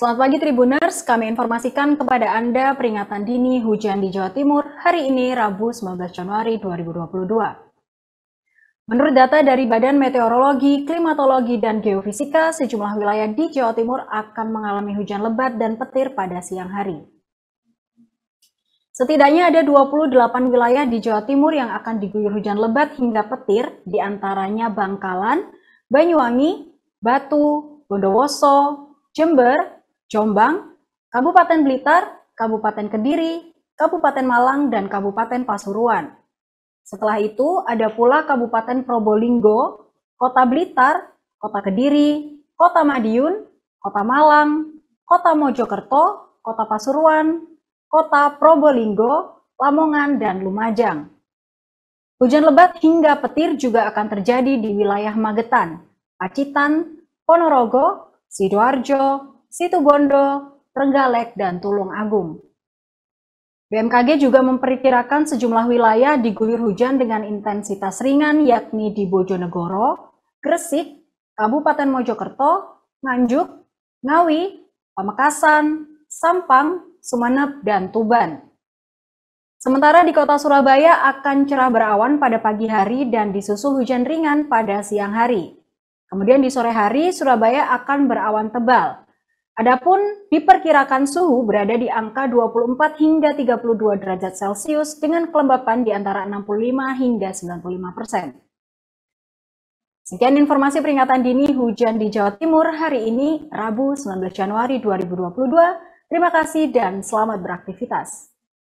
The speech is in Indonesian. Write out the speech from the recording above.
Selamat pagi Tribuners, kami informasikan kepada Anda peringatan dini hujan di Jawa Timur hari ini Rabu 19 Januari 2022. Menurut data dari Badan Meteorologi, Klimatologi, dan Geofisika, sejumlah wilayah di Jawa Timur akan mengalami hujan lebat dan petir pada siang hari. Setidaknya ada 28 wilayah di Jawa Timur yang akan diguyur hujan lebat hingga petir, diantaranya Bangkalan, Banyuwangi, Batu, Bondowoso, Jember, Jombang, Kabupaten Blitar, Kabupaten Kediri, Kabupaten Malang, dan Kabupaten Pasuruan. Setelah itu ada pula Kabupaten Probolinggo, Kota Blitar, Kota Kediri, Kota Madiun, Kota Malang, Kota Mojokerto, Kota Pasuruan, Kota Probolinggo, Lamongan, dan Lumajang. Hujan lebat hingga petir juga akan terjadi di wilayah Magetan, Pacitan, Ponorogo, Sidoarjo, Situbondo, Trenggalek, dan Tulung Agung. BMKG juga memperkirakan sejumlah wilayah diguyur hujan dengan intensitas ringan yakni di Bojonegoro, Gresik, Kabupaten Mojokerto, Nganjuk, Ngawi, Pamekasan, Sampang, Sumeneb, dan Tuban. Sementara di kota Surabaya akan cerah berawan pada pagi hari dan disusul hujan ringan pada siang hari. Kemudian di sore hari, Surabaya akan berawan tebal, Adapun diperkirakan suhu berada di angka 24 hingga 32 derajat Celcius dengan kelembapan di antara 65 hingga 95 persen. Sekian informasi peringatan dini hujan di Jawa Timur hari ini, Rabu 19 Januari 2022. Terima kasih dan selamat beraktivitas.